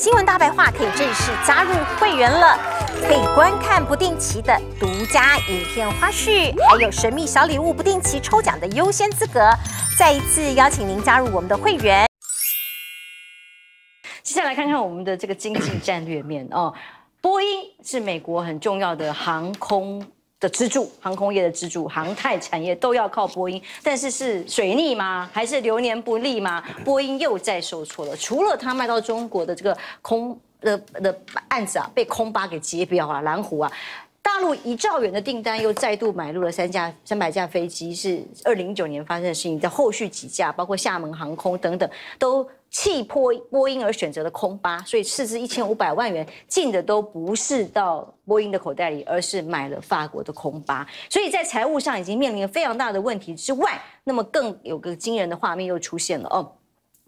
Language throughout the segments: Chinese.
新闻大白话可以正式加入会员了，可以观看不定期的独家影片花絮，还有神秘小礼物不定期抽奖的优先资格。再一次邀请您加入我们的会员。接下来看看我们的这个经济战略面哦，波音是美国很重要的航空。的支柱，航空业的支柱，航太产业都要靠波音。但是是水逆吗？还是流年不利吗？波音又在受挫了。除了它卖到中国的这个空的的案子啊，被空巴给截表啊，蓝湖啊，大陆一兆元的订单又再度买入了三架三百架飞机，是二零一九年发生的事情。在后续几架，包括厦门航空等等，都。弃波波音而选择了空巴，所以斥资一千五百万元进的都不是到波音的口袋里，而是买了法国的空巴，所以在财务上已经面临非常大的问题之外，那么更有个惊人的画面又出现了哦。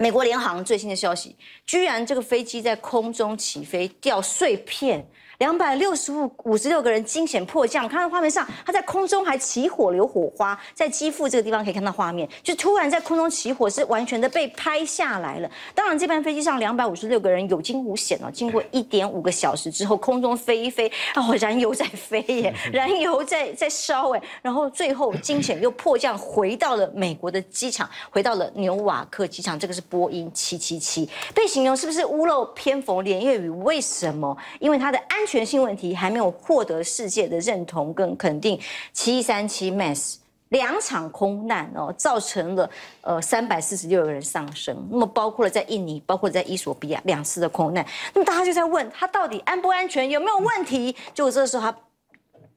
美国联航最新的消息，居然这个飞机在空中起飞掉碎片，两百六十五五十六个人惊险迫降。看到画面上，它在空中还起火，有火花，在机腹这个地方可以看到画面，就突然在空中起火，是完全的被拍下来了。当然，这班飞机上两百五十六个人有惊无险哦。经过一点五个小时之后，空中飞一飞，哦，燃油在飞耶，燃油在在烧哎，然后最后惊险又迫降回到了美国的机场，回到了纽瓦克机场，这个是。波音七七七被形容是不是屋漏偏逢连夜雨？为什么？因为它的安全性问题还没有获得世界的认同跟肯定。七三七 MAX 两场空难哦，造成了呃三百四十六个人丧生。那么包括了在印尼，包括在伊索比亚两次的空难，那么大家就在问他到底安不安全，有没有问题？就这个时候他。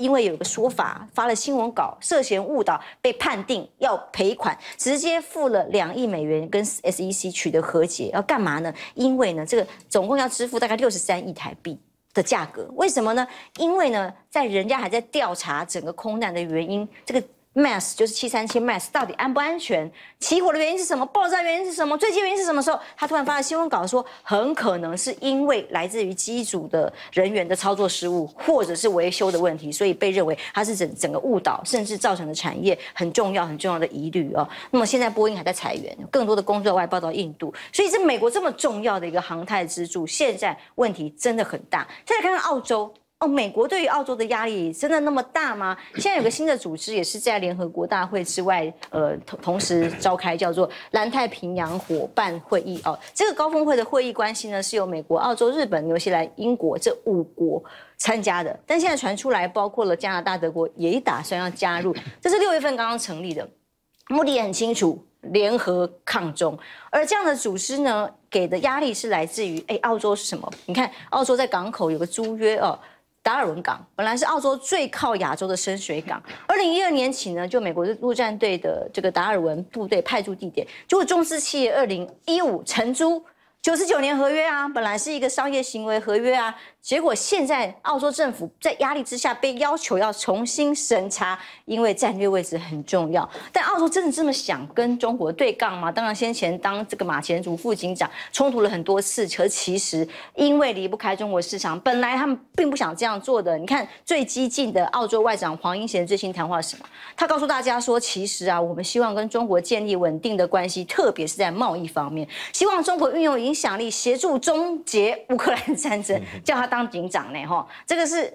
因为有个说法，发了新闻稿涉嫌误导，被判定要赔款，直接付了两亿美元跟 SEC 取得和解，要干嘛呢？因为呢，这个总共要支付大概六十三亿台币的价格，为什么呢？因为呢，在人家还在调查整个空难的原因，这个。Mass 就是七三七 Mass 到底安不安全？起火的原因是什么？爆炸原因是什么？最原因是什么时候？他突然发了新闻稿说，很可能是因为来自于机组的人员的操作失误，或者是维修的问题，所以被认为它是整整个误导，甚至造成的产业很重要很重要的疑虑哦。那么现在波音还在裁员，更多的工作外包到印度，所以这美国这么重要的一个航太支柱，现在问题真的很大。再来看看澳洲。哦，美国对于澳洲的压力真的那么大吗？现在有个新的组织，也是在联合国大会之外，呃，同同时召开，叫做“南太平洋伙伴会议”。哦，这个高峰会的会议关系呢，是由美国、澳洲、日本、纽西兰、英国这五国参加的。但现在传出来，包括了加拿大、德国也打算要加入。这是六月份刚刚成立的，目的也很清楚，联合抗中。而这样的组织呢，给的压力是来自于，哎，澳洲是什么？你看，澳洲在港口有个租约，哦。达尔文港本来是澳洲最靠亚洲的深水港。二零一二年起呢，就美国陆战队的这个达尔文部队派驻地点，就中资企业二零一五承租九十九年合约啊，本来是一个商业行为合约啊。结果现在，澳洲政府在压力之下被要求要重新审查，因为战略位置很重要。但澳洲真的这么想跟中国对杠吗？当然，先前当这个马前卒副警长冲突了很多次，可其实因为离不开中国市场，本来他们并不想这样做的。你看，最激进的澳洲外长黄英贤最新谈话是什么？他告诉大家说，其实啊，我们希望跟中国建立稳定的关系，特别是在贸易方面，希望中国运用影响力协助终结乌克兰战争，叫他。当警长呢？哈，这个是。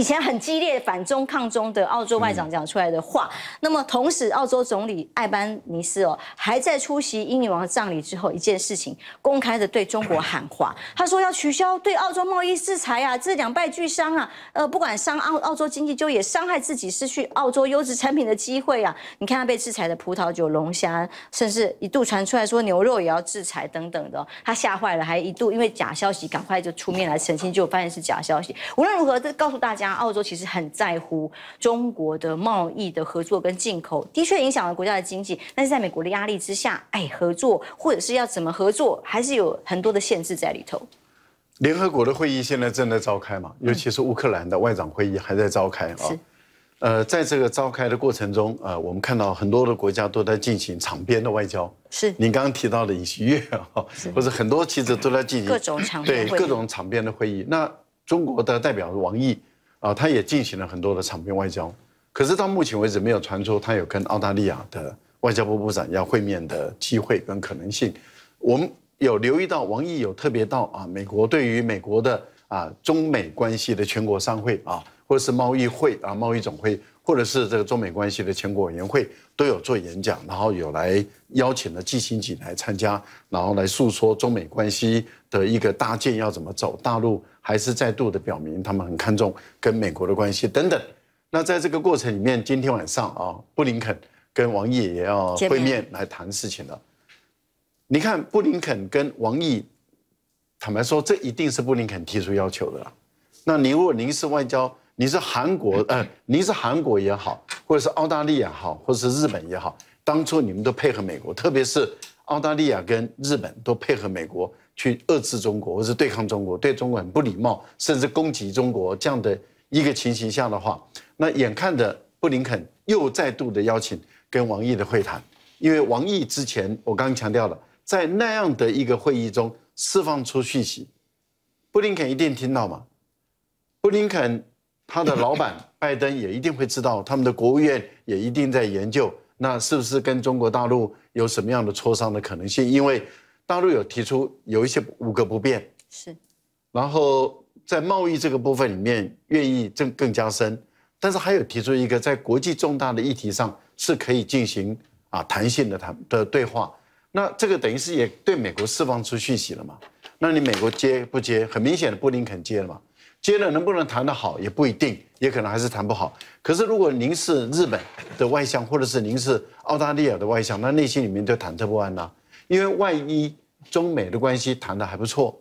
以前很激烈反中抗中的澳洲外长讲出来的话，那么同时澳洲总理艾班尼斯哦还在出席英女王葬礼之后一件事情，公开的对中国喊话，他说要取消对澳洲贸易制裁啊，这两败俱伤啊，呃不管伤澳澳洲经济，就也伤害自己失去澳洲优质产品的机会啊。你看他被制裁的葡萄酒、龙虾，甚至一度传出来说牛肉也要制裁等等的，他吓坏了，还一度因为假消息赶快就出面来澄清，就发现是假消息。无论如何，这告诉大家。澳洲其实很在乎中国的贸易的合作跟进口，的确影响了国家的经济。但是在美国的压力之下，哎，合作或者是要怎么合作，还是有很多的限制在里头。联合国的会议现在正在召开嘛，尤其是乌克兰的外长会议还在召开啊。呃，在这个召开的过程中，呃，我们看到很多的国家都在进行场边的外交。是您刚刚提到的尹锡悦啊，或者很多其实都在进行各种场对各种场边的会议。那中国的代表王毅。啊，他也进行了很多的场边外交，可是到目前为止没有传出他有跟澳大利亚的外交部部长要会面的机会跟可能性。我们有留意到，王毅有特别到啊，美国对于美国的啊中美关系的全国商会啊，或者是贸易会啊，贸易总会，或者是这个中美关系的全国委员会都有做演讲，然后有来邀请了季新杰来参加，然后来诉说中美关系的一个搭建要怎么走，大陆。还是再度的表明，他们很看重跟美国的关系等等。那在这个过程里面，今天晚上啊，布林肯跟王毅也要会面来谈事情了。你看，布林肯跟王毅，坦白说，这一定是布林肯提出要求的那您如果您是外交，你是韩国，呃，您是韩国也好，或者是澳大利亚也好，或者是日本也好，当初你们都配合美国，特别是澳大利亚跟日本都配合美国。去遏制中国，或是对抗中国，对中国很不礼貌，甚至攻击中国这样的一个情形下的话，那眼看着布林肯又再度的邀请跟王毅的会谈，因为王毅之前我刚强调了，在那样的一个会议中释放出讯息，布林肯一定听到嘛？布林肯他的老板 拜登也一定会知道，他们的国务院也一定在研究，那是不是跟中国大陆有什么样的磋商的可能性？因为。大陆有提出有一些五个不变是，然后在贸易这个部分里面愿意更更加深，但是还有提出一个在国际重大的议题上是可以进行啊弹性的谈的对话，那这个等于是也对美国释放出讯息了嘛？那你美国接不接？很明显的布林肯接了嘛？接了能不能谈得好也不一定，也可能还是谈不好。可是如果您是日本的外相，或者是您是澳大利亚的外相，那内心里面就忐忑不安了。因为万一中美的关系谈得还不错，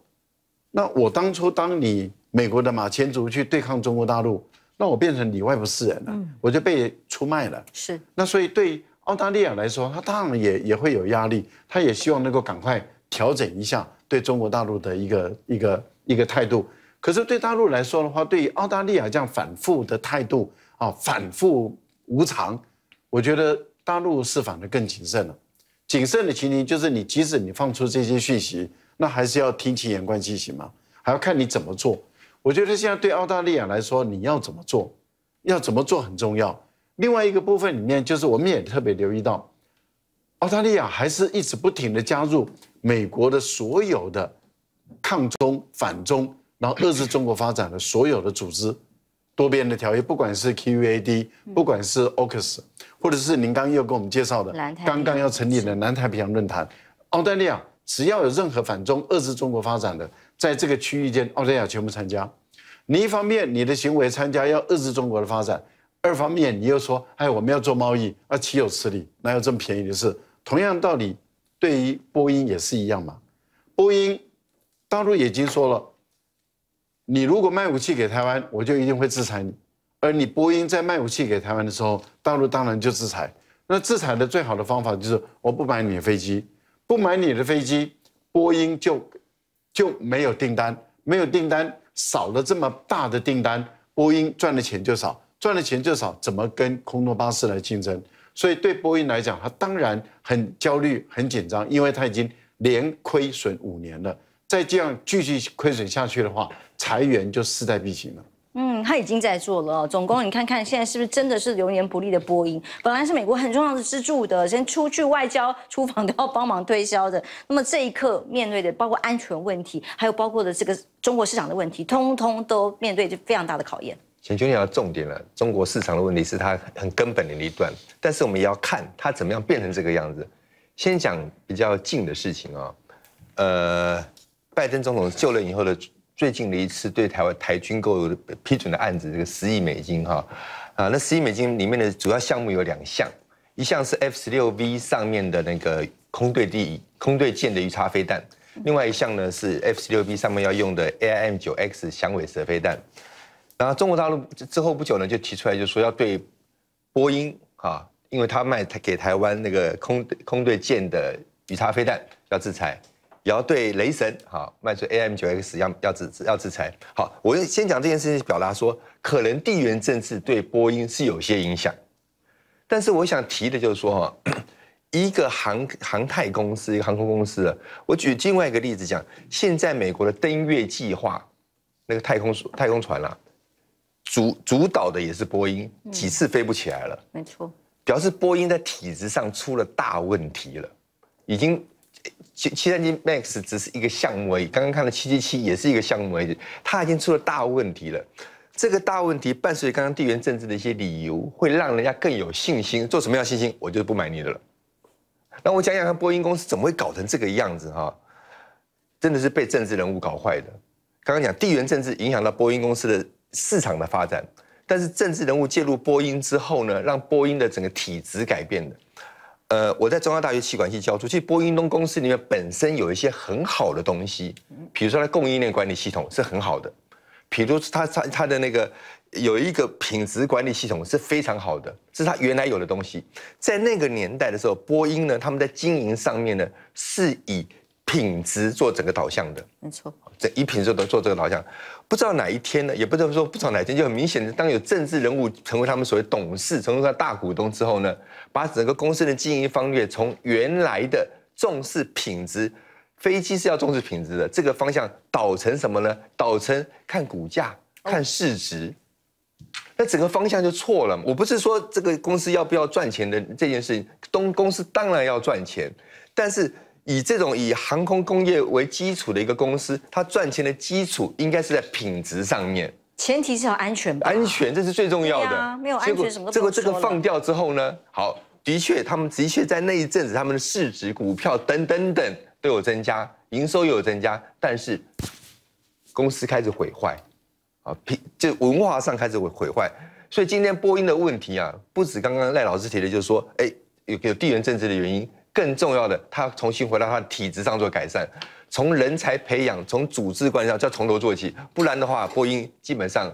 那我当初当你美国的马前卒去对抗中国大陆，那我变成里外不是人了，我就被出卖了。是。那所以对澳大利亚来说，他当然也也会有压力，他也希望能够赶快调整一下对中国大陆的一个一个一个态度。可是对大陆来说的话，对于澳大利亚这样反复的态度啊，反复无常，我觉得大陆是反而更谨慎了。谨慎的情形就是你，即使你放出这些讯息，那还是要听其言观其行嘛，还要看你怎么做。我觉得现在对澳大利亚来说，你要怎么做，要怎么做很重要。另外一个部分里面，就是我们也特别留意到，澳大利亚还是一直不停的加入美国的所有的抗中反中，然后遏制中国发展的所有的组织。多边的条约，不管是 q a d 不管是 OAS，或者是您刚又给我们介绍的，刚刚要成立的南太平洋论坛，澳大利亚只要有任何反中、遏制中国发展的，在这个区域间，澳大利亚全部参加。你一方面你的行为参加要遏制中国的发展，二方面你又说，哎，我们要做贸易，啊，岂有此理？哪有这么便宜的事？同样道理，对于波音也是一样嘛。波音大陆已经说了。你如果卖武器给台湾，我就一定会制裁你。而你波音在卖武器给台湾的时候，大陆当然就制裁。那制裁的最好的方法就是我不买你的飞机，不买你的飞机，波音就就没有订单，没有订单少了这么大的订单，波音赚的钱就少，赚的钱就少，怎么跟空中巴士来竞争？所以对波音来讲，他当然很焦虑、很紧张，因为他已经连亏损五年了。再这样继续亏损下去的话，裁员就势在必行了。嗯，他已经在做了。总工，你看看现在是不是真的是流年不利的波音？本来是美国很重要的支柱的，先出去外交出访都要帮忙推销的。那么这一刻面对的，包括安全问题，还有包括的这个中国市场的问题，通通都面对着非常大的考验。请求你要重点了，中国市场的问题是它很根本的一段，但是我们也要看它怎么样变成这个样子。先讲比较近的事情啊，呃，拜登总统就任以后的。最近的一次对台湾台军购批准的案子，这个十亿美金哈，啊，那十亿美金里面的主要项目有两项，一项是 F 十六 V 上面的那个空对地、空对舰的鱼叉飞弹，另外一项呢是 F 十六 B 上面要用的 AIM 九 X 响尾蛇飞弹。然后中国大陆之后不久呢，就提出来就说要对波音哈，因为他卖给台湾那个空空对舰的鱼叉飞弹要制裁。也要对雷神好，卖出 A.M. 九 X 要要制要制裁好。我先讲这件事情，表达说可能地缘政治对波音是有些影响。但是我想提的就是说，一个航航太公司，一个航空公司，我举另外一个例子讲，现在美国的登月计划，那个太空太空船啦，主主导的也是波音，几次飞不起来了，没错，表示波音在体制上出了大问题了，已经。七七三七 MAX 只是一个项目而已，刚刚看了七七七也是一个项目而已，它已经出了大问题了。这个大问题伴随刚刚地缘政治的一些理由，会让人家更有信心。做什么样的信心，我就不买你的了。那我讲讲看，波音公司怎么会搞成这个样子哈？真的是被政治人物搞坏的。刚刚讲地缘政治影响到波音公司的市场的发展，但是政治人物介入波音之后呢，让波音的整个体质改变的。呃，我在中央大学气管系教书，其实波音东公司里面本身有一些很好的东西，比如说它供应链管理系统是很好的，比如它它它的那个有一个品质管理系统是非常好的，是它原来有的东西，在那个年代的时候，波音呢，他们在经营上面呢是以品质做整个导向的，没错，以品质做做这个导向。不知道哪一天呢，也不能说不知道哪一天，就很明显的，当有政治人物成为他们所谓董事，成为他大股东之后呢，把整个公司的经营方略从原来的重视品质，飞机是要重视品质的这个方向导成什么呢？导成看股价、看市值，那整个方向就错了。我不是说这个公司要不要赚钱的这件事情，东公司当然要赚钱，但是。以这种以航空工业为基础的一个公司，它赚钱的基础应该是在品质上面，前提是要安全吧？安全这是最重要的。没有安全什么？这个这个放掉之后呢？好，的确，他们的确在那一阵子，他们的市值、股票等等等都有增加，营收也有增加，但是公司开始毁坏，啊，品就文化上开始毁毁坏。所以今天波音的问题啊，不止刚刚赖老师提的，就是说，哎，有有地缘政治的原因。更重要的，他重新回到他的体制上做改善，从人才培养，从组织管理上，要从头做起，不然的话，波音基本上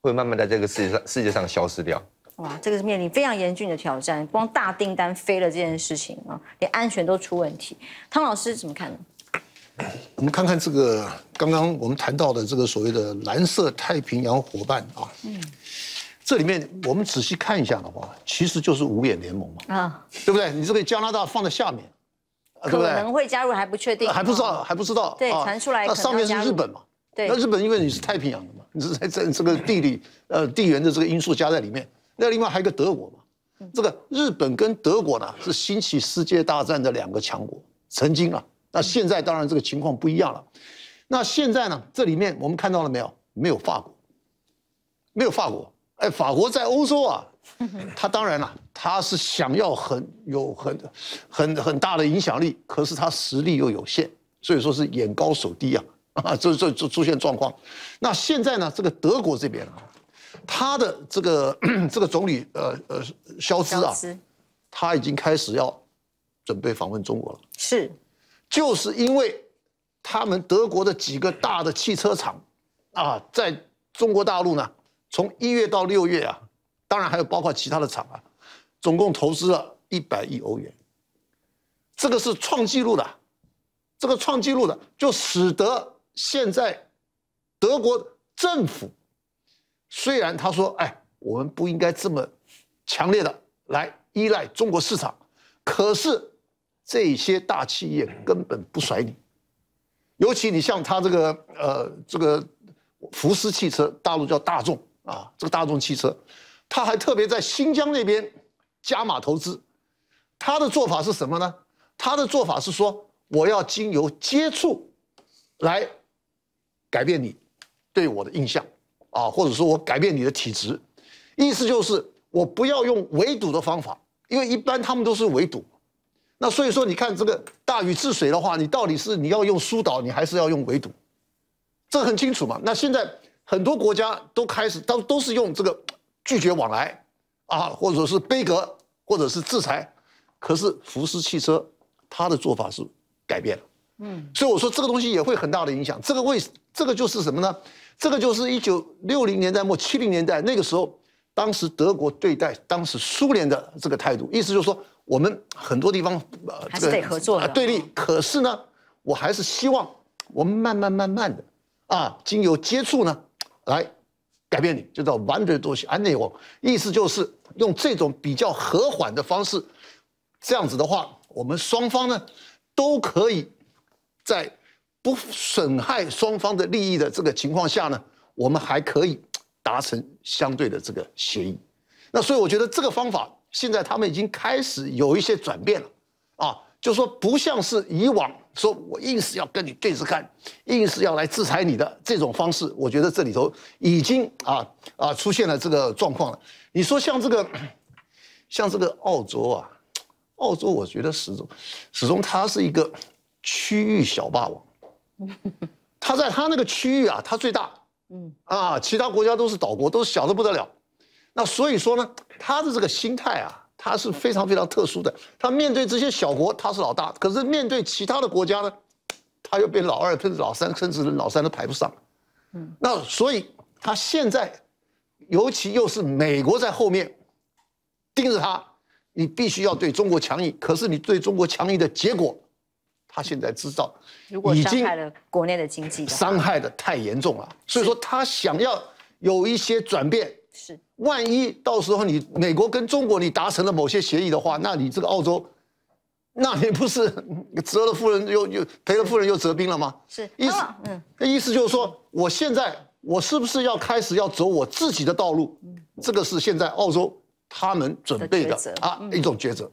会慢慢在这个世界上世界上消失掉。哇，这个是面临非常严峻的挑战，光大订单飞了这件事情啊，连安全都出问题。汤老师怎么看呢？我们看看这个刚刚我们谈到的这个所谓的蓝色太平洋伙伴啊，嗯。这里面我们仔细看一下的话，其实就是五眼联盟嘛，啊，对不对？你这个加拿大放在下面，可能会加入还不确定，还不知道还不知道对，传出来那上面是日本嘛，对，那日本因为你是太平洋的嘛，你是在这这个地理呃地缘的这个因素加在里面。那另外还有一个德国嘛，这个日本跟德国呢是兴起世界大战的两个强国，曾经啊，那现在当然这个情况不一样了。那现在呢，这里面我们看到了没有？没有法国，没有法国。哎，法国在欧洲啊，他当然了，他是想要很有很很很大的影响力，可是他实力又有限，所以说是眼高手低啊，啊，这这这出现状况。那现在呢，这个德国这边啊，他的这个 这个总理呃呃肖兹啊，他已经开始要准备访问中国了。是，就是因为他们德国的几个大的汽车厂啊，在中国大陆呢。从一月到六月啊，当然还有包括其他的厂啊，总共投资了一百亿欧元，这个是创纪录的，这个创纪录的就使得现在德国政府虽然他说哎我们不应该这么强烈的来依赖中国市场，可是这些大企业根本不甩你，尤其你像他这个呃这个福斯汽车，大陆叫大众。啊，这个大众汽车，他还特别在新疆那边加码投资，他的做法是什么呢？他的做法是说，我要经由接触来改变你对我的印象，啊，或者说我改变你的体质，意思就是我不要用围堵的方法，因为一般他们都是围堵。那所以说，你看这个大禹治水的话，你到底是你要用疏导，你还是要用围堵？这很清楚嘛？那现在。很多国家都开始，都都是用这个 拒绝往来，啊，或者说是背格，或者是制裁。可是福斯汽车，他的做法是改变了，嗯，所以我说这个东西也会很大的影响。这个为这个就是什么呢？这个就是一九六零年代末、七零年代那个时候，当时德国对待当时苏联的这个态度，意思就是说，我们很多地方呃是得合作啊对立。可是呢，我还是希望我们慢慢慢慢的啊，经由接触呢。来改变你，就叫完 n d e r do s 意思就是用这种比较和缓的方式，这样子的话，我们双方呢都可以在不损害双方的利益的这个情况下呢，我们还可以达成相对的这个协议。那所以我觉得这个方法，现在他们已经开始有一些转变了啊。就说不像是以往，说我硬是要跟你对着干，硬是要来制裁你的这种方式，我觉得这里头已经啊啊出现了这个状况了。你说像这个，像这个澳洲啊，澳洲我觉得始终始终它是一个区域小霸王，它在它那个区域啊，它最大，嗯啊，其他国家都是岛国，都是小的不得了。那所以说呢，它的这个心态啊。他是非常非常特殊的，他面对这些小国他是老大，可是面对其他的国家呢，他又变老二，甚至老三，甚至老三都排不上。嗯，那所以他现在，尤其又是美国在后面盯着他，你必须要对中国强硬，可是你对中国强硬的结果，他现在知道已经害了国内的经济，伤害的太严重了，所以说他想要有一些转变。是，万一到时候你美国跟中国你达成了某些协议的话，那你这个澳洲，那你不是折了夫人又又赔了夫人又折兵了吗？是，意思，嗯，意思就是说，我现在我是不是要开始要走我自己的道路？嗯，这个是现在澳洲他们准备的啊一种抉择。